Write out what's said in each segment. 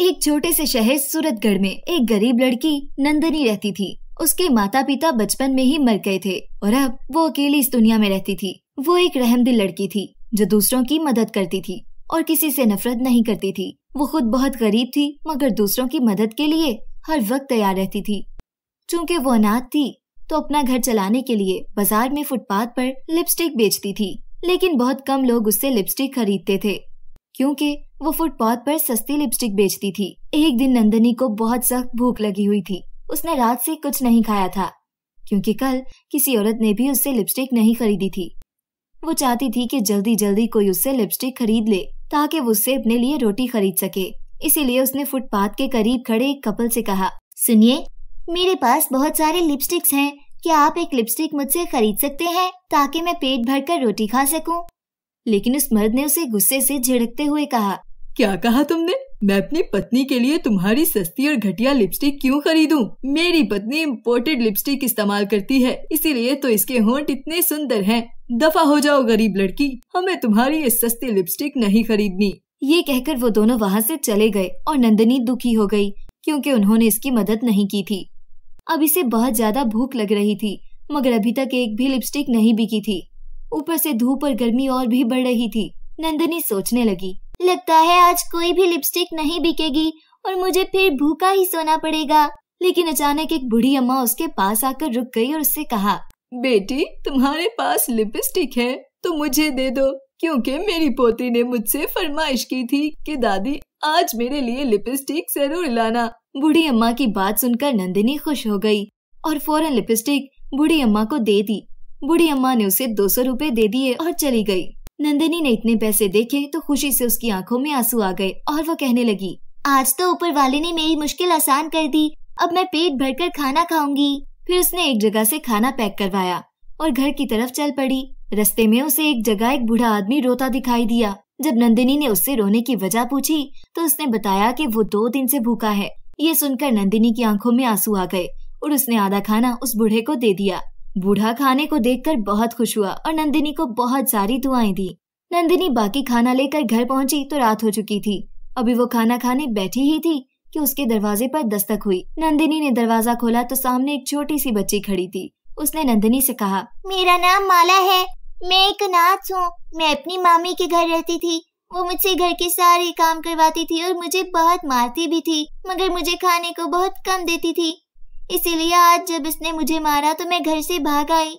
एक छोटे से शहर सूरतगढ़ में एक गरीब लड़की नंदनी रहती थी उसके माता पिता बचपन में ही मर गए थे और अब वो अकेली इस दुनिया में रहती थी वो एक रहमदिल लड़की थी जो दूसरों की मदद करती थी और किसी से नफरत नहीं करती थी वो खुद बहुत गरीब थी मगर दूसरों की मदद के लिए हर वक्त तैयार रहती थी चूँकि वो अनाथ थी तो अपना घर चलाने के लिए बाजार में फुटपाथ पर लिपस्टिक बेचती थी लेकिन बहुत कम लोग उससे लिपस्टिक खरीदते थे क्योंकि वो फुटपाथ पर सस्ती लिपस्टिक बेचती थी एक दिन नंदनी को बहुत सख्त भूख लगी हुई थी उसने रात से कुछ नहीं खाया था क्योंकि कल किसी औरत ने भी उससे लिपस्टिक नहीं खरीदी थी वो चाहती थी कि जल्दी जल्दी कोई उससे लिपस्टिक खरीद ले ताकि वो उससे अपने लिए रोटी खरीद सके इसीलिए उसने फुटपाथ के करीब खड़े एक कपल से कहा सुनिए मेरे पास बहुत सारे लिपस्टिक्स हैं क्या आप एक लिपस्टिक मुझसे खरीद सकते हैं ताकि मैं पेट भर कर रोटी खा सकूं? लेकिन उस मर्द ने उसे गुस्से से झिड़कते हुए कहा क्या कहा तुमने मैं अपनी पत्नी के लिए तुम्हारी सस्ती और घटिया लिपस्टिक क्यों खरीदूं? मेरी पत्नी इम्पोर्टेड लिपस्टिक इस्तेमाल करती है इसीलिए तो इसके होंठ इतने सुंदर हैं। दफा हो जाओ गरीब लड़की हमें तुम्हारी ये सस्ती लिपस्टिक नहीं खरीदनी ये कहकर वो दोनों वहाँ से चले गए और नंदनी दुखी हो गई क्योंकि उन्होंने इसकी मदद नहीं की थी अब इसे बहुत ज्यादा भूख लग रही थी मगर अभी तक एक भी लिपस्टिक नहीं बिकी थी ऊपर से धूप और गर्मी और भी बढ़ रही थी नंदनी सोचने लगी लगता है आज कोई भी लिपस्टिक नहीं बिकेगी और मुझे फिर भूखा ही सोना पड़ेगा लेकिन अचानक एक बूढ़ी अम्मा उसके पास आकर रुक गई और उससे कहा बेटी तुम्हारे पास लिपस्टिक है तो मुझे दे दो क्योंकि मेरी पोती ने मुझसे फरमाइश की थी कि दादी आज मेरे लिए लिपस्टिक जरूर लाना बूढ़ी अम्मा की बात सुनकर नंदिनी खुश हो गई और फौरन लिपस्टिक बूढ़ी अम्मा को दे दी बूढ़ी अम्मा ने उसे दो सौ रूपए दे दिए और चली गई नंदिनी ने इतने पैसे देखे तो खुशी से उसकी आंखों में आंसू आ गए और वो कहने लगी आज तो ऊपर वाले ने मेरी मुश्किल आसान कर दी अब मैं पेट भरकर खाना खाऊंगी फिर उसने एक जगह से खाना पैक करवाया और घर की तरफ चल पड़ी रस्ते में उसे एक जगह एक बूढ़ा आदमी रोता दिखाई दिया जब नंदिनी ने उससे रोने की वजह पूछी तो उसने बताया कि वो दो दिन से भूखा है ये सुनकर नंदिनी की आंखों में आंसू आ गए और उसने आधा खाना उस बूढ़े को दे दिया बूढ़ा खाने को देखकर बहुत खुश हुआ और नंदिनी को बहुत सारी दुआएं दी नंदिनी बाकी खाना लेकर घर पहुंची तो रात हो चुकी थी अभी वो खाना खाने बैठी ही थी कि उसके दरवाजे पर दस्तक हुई नंदिनी ने दरवाजा खोला तो सामने एक छोटी सी बच्ची खड़ी थी उसने नंदिनी से कहा मेरा नाम माला है मैं एक नाथ हूँ मैं अपनी मामी के घर रहती थी वो मुझसे घर के सारे काम करवाती थी और मुझे बहुत मारती भी थी मगर मुझे खाने को बहुत कम देती थी इसीलिए आज जब इसने मुझे मारा तो मैं घर से भाग आई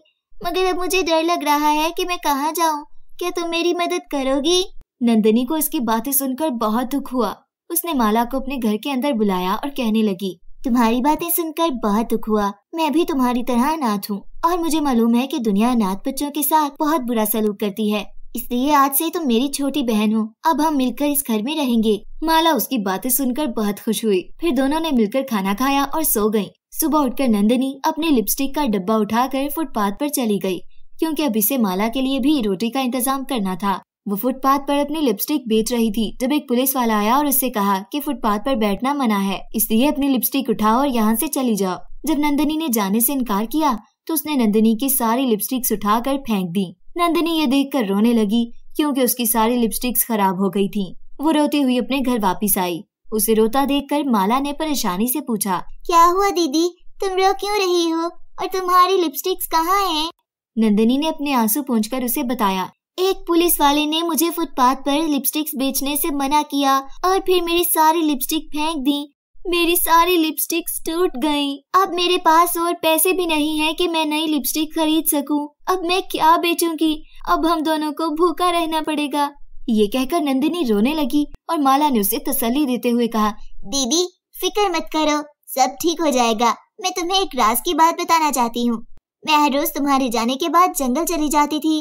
मगर अब मुझे डर लग रहा है कि मैं कहाँ जाऊँ क्या तुम मेरी मदद करोगी नंदनी को इसकी बातें सुनकर बहुत दुख हुआ उसने माला को अपने घर के अंदर बुलाया और कहने लगी तुम्हारी बातें सुनकर बहुत दुख हुआ मैं भी तुम्हारी तरह अनाथ हूँ और मुझे मालूम है कि दुनिया अनाथ बच्चों के साथ बहुत बुरा सलूक करती है इसलिए आज से तुम मेरी छोटी बहन हो अब हम मिलकर इस घर में रहेंगे माला उसकी बातें सुनकर बहुत खुश हुई फिर दोनों ने मिलकर खाना खाया और सो गयी सुबह उठकर नंदिनी अपने लिपस्टिक का डब्बा उठाकर फुटपाथ पर चली गई क्योंकि अभी इसे माला के लिए भी रोटी का इंतजाम करना था वो फुटपाथ पर अपनी लिपस्टिक बेच रही थी जब एक पुलिस वाला आया और उससे कहा कि फुटपाथ पर बैठना मना है इसलिए अपनी लिपस्टिक उठाओ और यहाँ से चली जाओ जब नंदिनी ने जाने से इनकार किया तो उसने नंदिनी की सारी लिपस्टिक्स उठाकर फेंक दी नंदिनी ये देख कर रोने लगी क्योंकि उसकी सारी लिपस्टिक्स खराब हो गई थी वो रोती हुई अपने घर वापिस आई उसे रोता देखकर माला ने परेशानी से पूछा क्या हुआ दीदी तुम रो क्यों रही हो और तुम्हारी लिपस्टिक्स कहाँ हैं? नंदनी ने अपने आंसू पहुँच उसे बताया एक पुलिस वाले ने मुझे फुटपाथ पर लिपस्टिक्स बेचने से मना किया और फिर मेरी सारी लिपस्टिक फेंक दी मेरी सारी लिपस्टिक्स टूट गयी अब मेरे पास और पैसे भी नहीं है कि मैं नई लिपस्टिक खरीद सकूं। अब मैं क्या बेचूंगी अब हम दोनों को भूखा रहना पड़ेगा ये कहकर नंदिनी रोने लगी और माला ने उसे तसल्ली देते हुए कहा दीदी फिक्र मत करो सब ठीक हो जाएगा मैं तुम्हें एक राज की बात बताना चाहती हूँ मैं हर रोज तुम्हारे जाने के बाद जंगल चली जाती थी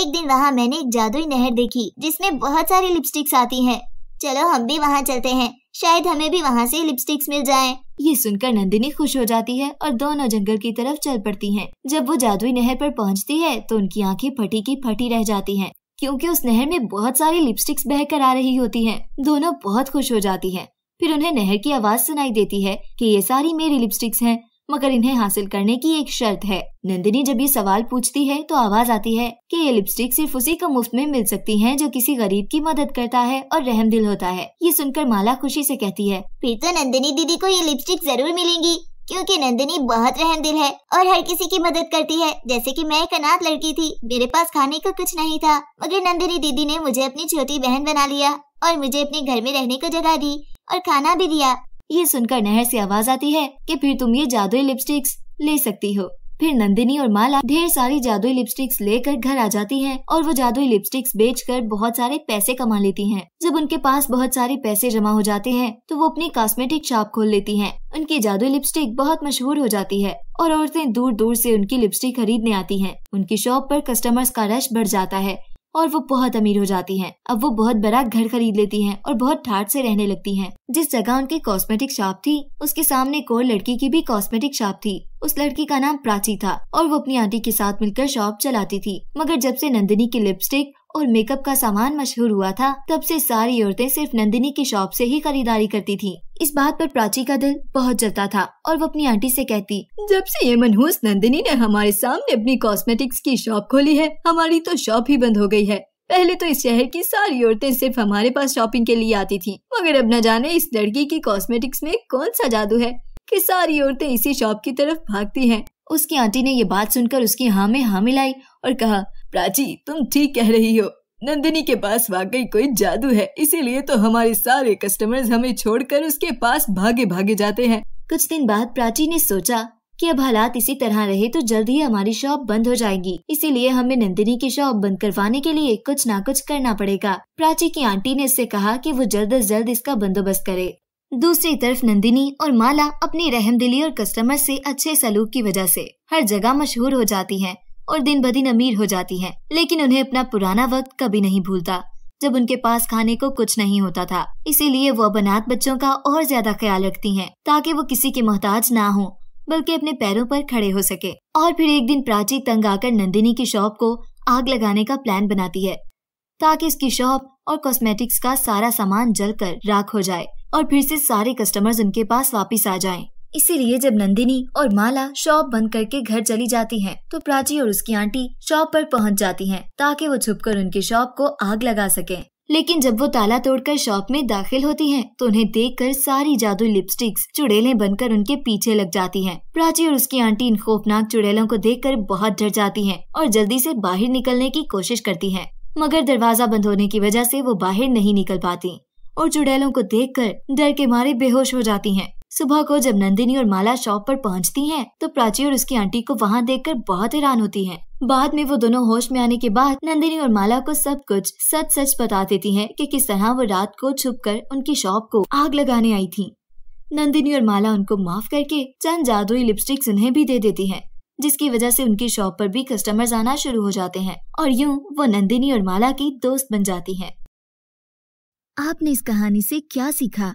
एक दिन वहाँ मैंने एक जादुई नहर देखी जिसमें बहुत सारी लिपस्टिक्स आती हैं। चलो हम भी वहाँ चलते हैं शायद हमें भी वहाँ से लिपस्टिक्स मिल जाए ये सुनकर नंदिनी खुश हो जाती है और दोनों जंगल की तरफ चल पड़ती हैं। जब वो जादुई नहर पर पहुँचती है तो उनकी आंखें फटी की फटी रह जाती हैं। क्योंकि उस नहर में बहुत सारी लिपस्टिक्स बह कर आ रही होती हैं। दोनों बहुत खुश हो जाती हैं। फिर उन्हें नहर की आवाज सुनाई देती है कि ये सारी मेरी लिपस्टिक्स हैं, मगर इन्हें हासिल करने की एक शर्त है नंदिनी जब ये सवाल पूछती है तो आवाज आती है कि ये लिपस्टिक सिर्फ उसी को मुफ्त में मिल सकती हैं जो किसी गरीब की मदद करता है और रहम दिल होता है ये सुनकर माला खुशी से कहती है फिर तो नंदिनी दीदी को ये लिपस्टिक जरूर मिलेंगी क्योंकि नंदिनी बहुत रहन दिल है और हर किसी की मदद करती है जैसे कि मैं एक अनाथ लड़की थी मेरे पास खाने का कुछ नहीं था मगर नंदिनी दीदी ने मुझे अपनी छोटी बहन बना लिया और मुझे अपने घर में रहने को जगह दी और खाना भी दिया ये सुनकर नहर से आवाज आती है कि फिर तुम ये जादुई लिपस्टिक्स ले सकती हो फिर नंदिनी और माला ढेर सारी जादुई लिपस्टिक्स लेकर घर आ जाती हैं और वो जादुई लिपस्टिक्स बेचकर बहुत सारे पैसे कमा लेती हैं। जब उनके पास बहुत सारे पैसे जमा हो जाते हैं तो वो अपनी कॉस्मेटिक शॉप खोल लेती हैं उनकी जादू लिपस्टिक बहुत मशहूर हो जाती है और औरतें दूर दूर से उनकी लिपस्टिक खरीदने आती हैं। उनकी शॉप पर कस्टमर्स का रश बढ़ जाता है और वो बहुत अमीर हो जाती हैं। अब वो बहुत बड़ा घर खरीद लेती हैं और बहुत ठाट से रहने लगती हैं। जिस जगह उनकी कॉस्मेटिक शॉप थी उसके सामने एक और लड़की की भी कॉस्मेटिक शॉप थी उस लड़की का नाम प्राची था और वो अपनी आंटी के साथ मिलकर शॉप चलाती थी मगर जब से नंदिनी की लिपस्टिक और मेकअप का सामान मशहूर हुआ था तब से सारी औरतें सिर्फ नंदिनी की शॉप से ही खरीदारी करती थी इस बात पर प्राची का दिल बहुत जलता था और वो अपनी आंटी से कहती जब से ये मनहूस नंदिनी ने हमारे सामने अपनी कॉस्मेटिक्स की शॉप खोली है हमारी तो शॉप ही बंद हो गई है पहले तो इस शहर की सारी औरतें सिर्फ हमारे पास शॉपिंग के लिए आती थी मगर अब न जाने इस लड़की की कॉस्मेटिक्स में कौन सा जादू है कि सारी औरतें इसी शॉप की तरफ भागती हैं। उसकी आंटी ने ये बात सुनकर उसकी हाँ में हाँ मिलाई और कहा प्राची तुम ठीक कह रही हो नंदिनी के पास वाकई कोई जादू है इसीलिए तो हमारे सारे कस्टमर्स हमें छोड़कर उसके पास भागे भागे जाते हैं कुछ दिन बाद प्राची ने सोचा कि अब हालात इसी तरह रहे तो जल्द ही हमारी शॉप बंद हो जाएगी इसीलिए हमें नंदिनी की शॉप बंद करवाने के लिए कुछ ना कुछ करना पड़ेगा प्राची की आंटी ने इससे कहा कि वो जल्द अज जल्द इसका बंदोबस्त करे दूसरी तरफ नंदिनी और माला अपनी रहमदिली और कस्टमर से अच्छे सलूक की वजह से हर जगह मशहूर हो जाती हैं और दिन ब दिन अमीर हो जाती हैं लेकिन उन्हें अपना पुराना वक्त कभी नहीं भूलता जब उनके पास खाने को कुछ नहीं होता था इसीलिए वो अब अनाथ बच्चों का और ज्यादा ख्याल रखती हैं ताकि वो किसी के मोहताज ना हो बल्कि अपने पैरों पर खड़े हो सके और फिर एक दिन प्राची तंग आकर नंदिनी की शॉप को आग लगाने का प्लान बनाती है ताकि उसकी शॉप और कॉस्मेटिक्स का सारा सामान जलकर राख हो जाए और फिर से सारे कस्टमर्स उनके पास वापस आ जाएं। इसीलिए जब नंदिनी और माला शॉप बंद करके घर चली जाती हैं, तो प्राची और उसकी आंटी शॉप पर पहुंच जाती हैं ताकि वो छुपकर उनकी शॉप को आग लगा सके लेकिन जब वो ताला तोड़कर शॉप में दाखिल होती हैं, तो उन्हें देखकर सारी जादू लिपस्टिक्स चुड़ैलें बनकर उनके पीछे लग जाती हैं। प्राची और उसकी आंटी इन खौफनाक चुड़ैलों को देखकर बहुत डर जाती हैं और जल्दी से बाहर निकलने की कोशिश करती हैं। मगर दरवाजा बंद होने की वजह से वो बाहर नहीं निकल पाती और चुड़ैलों को कर डर के मारे बेहोश हो जाती हैं सुबह को जब नंदिनी और माला शॉप पर पहुंचती हैं, तो प्राची और उसकी आंटी को वहां देखकर बहुत हैरान होती हैं। बाद में वो दोनों होश में आने के बाद नंदिनी और माला को सब कुछ सच सच बता देती हैं कि किस तरह वो रात को कर उनकी शॉप को आग लगाने आई थी नंदिनी और माला उनको माफ करके चंद जादुई लिपस्टिक्स उन्हें भी दे देती हैं जिसकी वजह से उनकी शॉप पर भी कस्टमर्स आना शुरू हो जाते हैं और यूं वो नंदिनी और माला की दोस्त बन जाती हैं आपने इस कहानी से क्या सीखा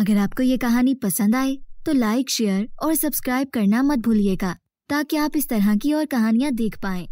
अगर आपको ये कहानी पसंद आए तो लाइक शेयर और सब्सक्राइब करना मत भूलिएगा ताकि आप इस तरह की और कहानियाँ देख पाए